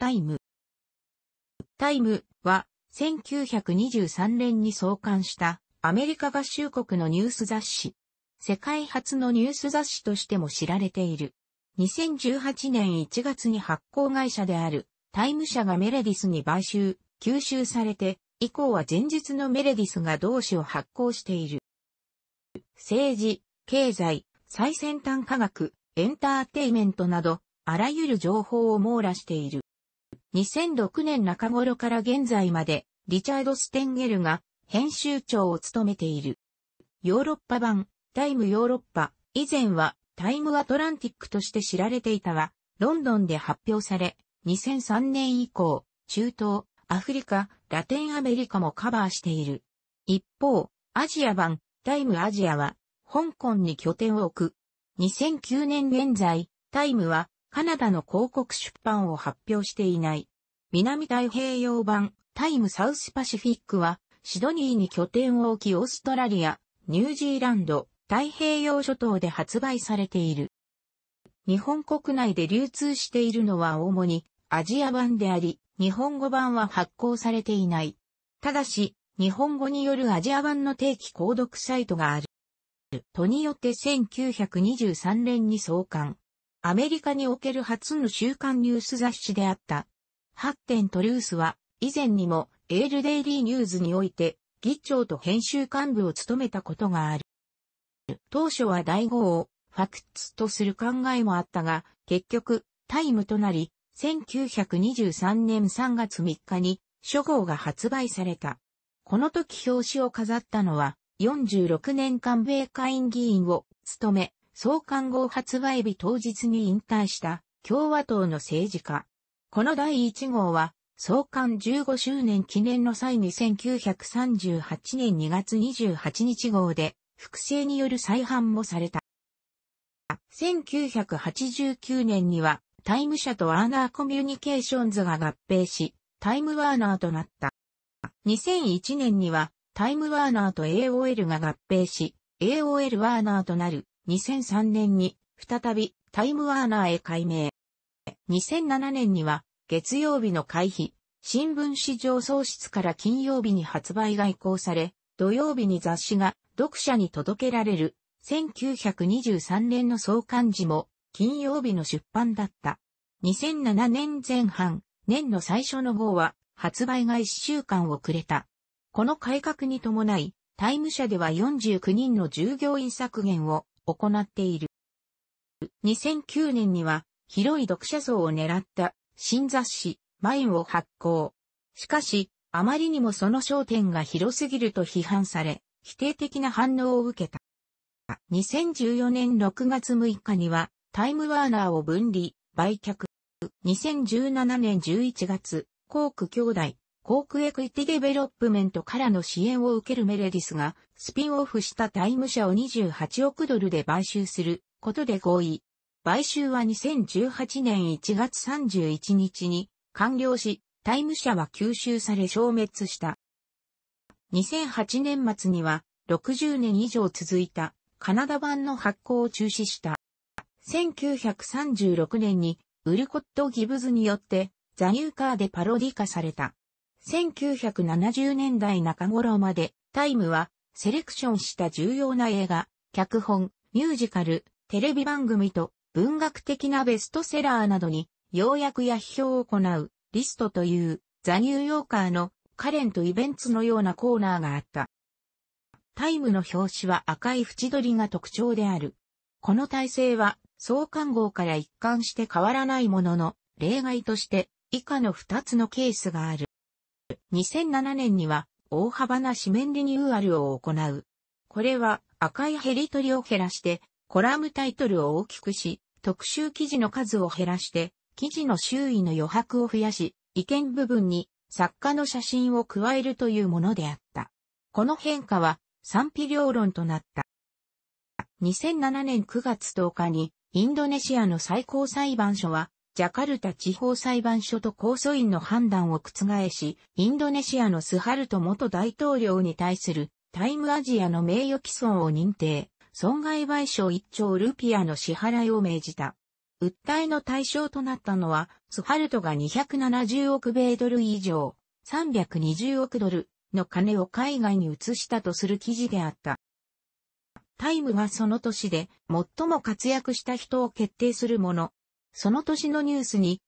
タイム。タイムは1923年に創刊したアメリカ合衆国のニュース雑誌。世界初のニュース雑誌としても知られている。2018年1月に発行会社であるタイム社がメレディスに買収、吸収されて、以降は前述のメレディスが同志を発行している。政治、経済、最先端科学、エンターテイメントなど、あらゆる情報を網羅している。2006年中頃から現在まで、リチャード・ステンゲルが編集長を務めている。ヨーロッパ版、タイムヨーロッパ、以前はタイムアトランティックとして知られていたが、ロンドンで発表され、2003年以降、中東、アフリカ、ラテンアメリカもカバーしている。一方、アジア版、タイムアジアは、香港に拠点を置く。2009年現在、タイムは、カナダの広告出版を発表していない。南太平洋版タイムサウスパシフィックはシドニーに拠点を置きオーストラリア、ニュージーランド、太平洋諸島で発売されている。日本国内で流通しているのは主にアジア版であり、日本語版は発行されていない。ただし、日本語によるアジア版の定期購読サイトがある。とによって1923年に創刊。アメリカにおける初の週刊ニュース雑誌であった。ハッテントルースは、以前にも、エールデイリーニューズにおいて、議長と編集幹部を務めたことがある。当初は第5をファクツとする考えもあったが、結局、タイムとなり、1923年3月3日に、初号が発売された。この時表紙を飾ったのは、46年間米会員議員を務め、創刊号発売日当日に引退した共和党の政治家。この第1号は、創刊15周年記念の際に1938年2月28日号で、複製による再販もされた。1989年には、タイム社とワーナーコミュニケーションズが合併し、タイムワーナーとなった。2001年には、タイムワーナーと AOL が合併し、AOL ワーナーとなる。2003年に再びタイムワーナーへ改名。2007年には月曜日の会費、新聞市場創出から金曜日に発売が移行され、土曜日に雑誌が読者に届けられる1923年の創刊時も金曜日の出版だった。2007年前半、年の最初の号は発売が1週間遅れた。この改革に伴い、タイム社では49人の従業員削減を行っている。2009年には広い読者層を狙った新雑誌マインを発行。しかし、あまりにもその焦点が広すぎると批判され、否定的な反応を受けた。2014年6月6日には、タイムワーナーを分離、売却。2017年11月、コーク兄弟、コークエクイティデベロップメントからの支援を受けるメレディスが、スピンオフしたタイム社を28億ドルで買収することで合意。買収は2018年1月31日に完了し、タイム社は吸収され消滅した。2008年末には60年以上続いたカナダ版の発行を中止した。1936年にウルコット・ギブズによってザ・ニューカーでパロディ化された。1970年代中頃まで、タイムは、セレクションした重要な映画、脚本、ミュージカル、テレビ番組と文学的なベストセラーなどに、要約や批評を行う、リストという、ザ・ニューヨーカーのカレント・イベンツのようなコーナーがあった。タイムの表紙は赤い縁取りが特徴である。この体制は、創刊号から一貫して変わらないものの、例外として、以下の2つのケースがある。2007年には大幅な紙面リニューアルを行う。これは赤いヘリ取りを減らしてコラムタイトルを大きくし、特集記事の数を減らして、記事の周囲の余白を増やし、意見部分に作家の写真を加えるというものであった。この変化は賛否両論となった。2007年9月10日にインドネシアの最高裁判所はジャカルタ地方裁判所と控訴院の判断を覆し、インドネシアのスハルト元大統領に対するタイムアジアの名誉毀損を認定、損害賠償1兆ルピアの支払いを命じた。訴えの対象となったのは、スハルトが270億米ドル以上、320億ドルの金を海外に移したとする記事であった。タイムはその年で最も活躍した人を決定するものその年のニュースに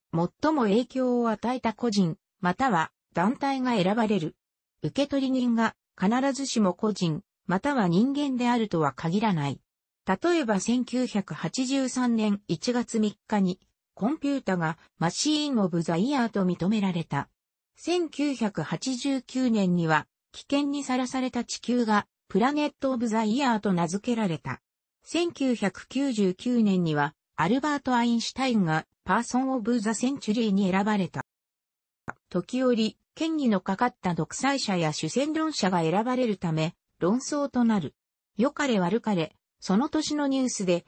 最も影響を与えた個人、または団体が選ばれる。受取人が必ずしも個人、または人間であるとは限らない。例えば1983年1月3日に、コンピュータがマシーン・オブ・ザ・イヤーと認められた。1989年には、危険にさらされた地球が、プラネット・オブ・ザ・イヤーと名付けられた。1999年には、アルバート・アインシュタインがパーソン・オブ・ザ・センチュリーに選ばれた。時折、権威のかかった独裁者や主戦論者が選ばれるため、論争となる。良かれ悪かれ、その年のニュースで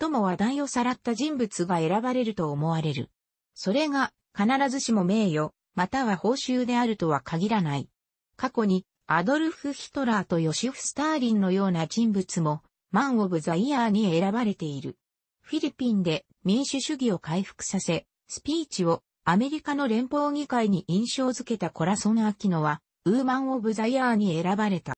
最も話題をさらった人物が選ばれると思われる。それが必ずしも名誉、または報酬であるとは限らない。過去にアドルフ・ヒトラーとヨシフ・スターリンのような人物もマン・オブ・ザ・イヤーに選ばれている。フィリピンで民主主義を回復させ、スピーチをアメリカの連邦議会に印象づけたコラソン・アキノは、ウーマン・オブ・ザ・ヤーに選ばれた。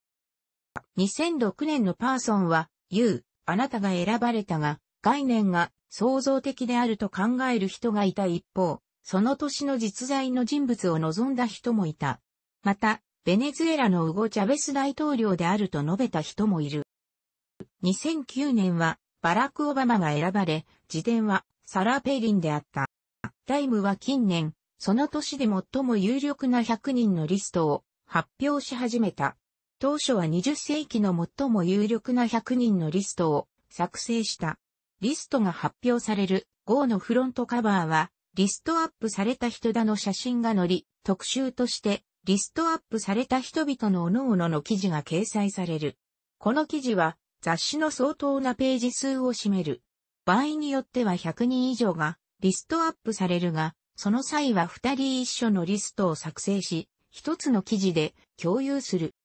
2006年のパーソンは、ユー、あなたが選ばれたが、概念が創造的であると考える人がいた一方、その年の実在の人物を望んだ人もいた。また、ベネズエラのウゴ・チャベス大統領であると述べた人もいる。2009年は、バラク・オバマが選ばれ、自伝はサラ・ペイリンであった。タイムは近年、その年で最も有力な100人のリストを発表し始めた。当初は20世紀の最も有力な100人のリストを作成した。リストが発表される号のフロントカバーは、リストアップされた人だの写真が載り、特集として、リストアップされた人々の各々の記事が掲載される。この記事は、雑誌の相当なページ数を占める。場合によっては100人以上がリストアップされるが、その際は2人一緒のリストを作成し、一つの記事で共有する。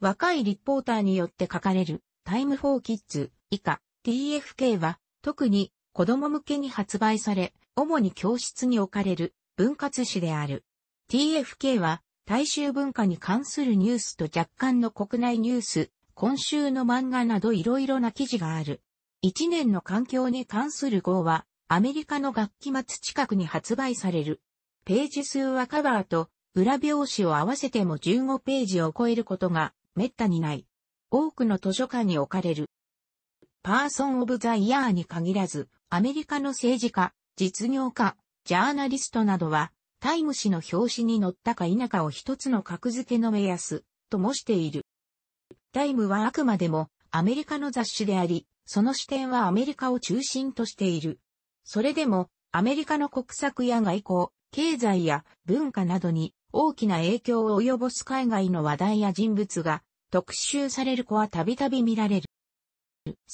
若いリポーターによって書かれるタイムフォーキッズ以下 TFK は特に子供向けに発売され、主に教室に置かれる分割誌である。TFK は大衆文化に関するニュースと若干の国内ニュース、今週の漫画などいろいろな記事がある。一年の環境に関する号は、アメリカの学期末近くに発売される。ページ数はカバーと裏表紙を合わせても15ページを超えることが滅多にない。多くの図書館に置かれる。パーソン・オブ・ザ・イヤーに限らず、アメリカの政治家、実業家、ジャーナリストなどは、タイム誌の表紙に載ったか否かを一つの格付けの目安、と申している。タイムはあくまでもアメリカの雑誌であり、その視点はアメリカを中心としている。それでも、アメリカの国策や外交、経済や文化などに大きな影響を及ぼす海外の話題や人物が特集される子はたびたび見られる。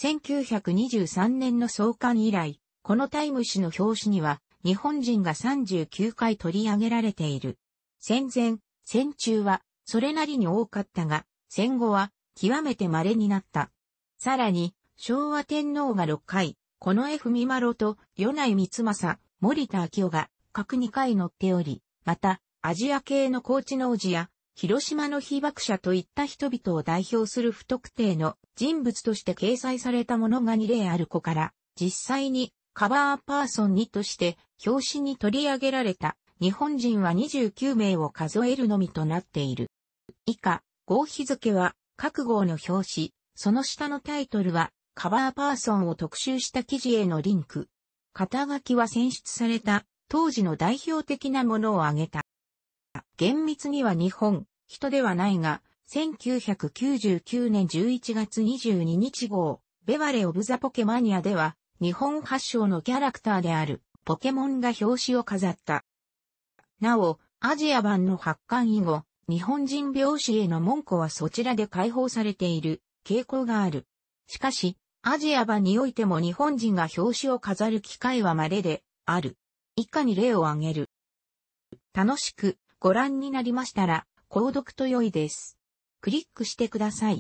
1923年の創刊以来、このタイム誌の表紙には日本人が39回取り上げられている。戦前、戦中はそれなりに多かったが、戦後は極めて稀になった。さらに、昭和天皇が6回、この F まろと、与内光政、森田明夫が、各2回乗っており、また、アジア系の高知農事や、広島の被爆者といった人々を代表する不特定の人物として掲載されたものが2例ある子から、実際にカバーパーソン2として表紙に取り上げられた日本人は29名を数えるのみとなっている。以下、合否付けは各号の表紙、その下のタイトルは、カバーパーソンを特集した記事へのリンク。肩書きは選出された、当時の代表的なものを挙げた。厳密には日本、人ではないが、1999年11月22日号、ベワレ・オブ・ザ・ポケマニアでは、日本発祥のキャラクターである、ポケモンが表紙を飾った。なお、アジア版の発刊以後、日本人病死への門戸はそちらで解放されている傾向がある。しかし、アジア版においても日本人が表紙を飾る機会は稀である。以下に例を挙げる。楽しくご覧になりましたら、購読と良いです。クリックしてください。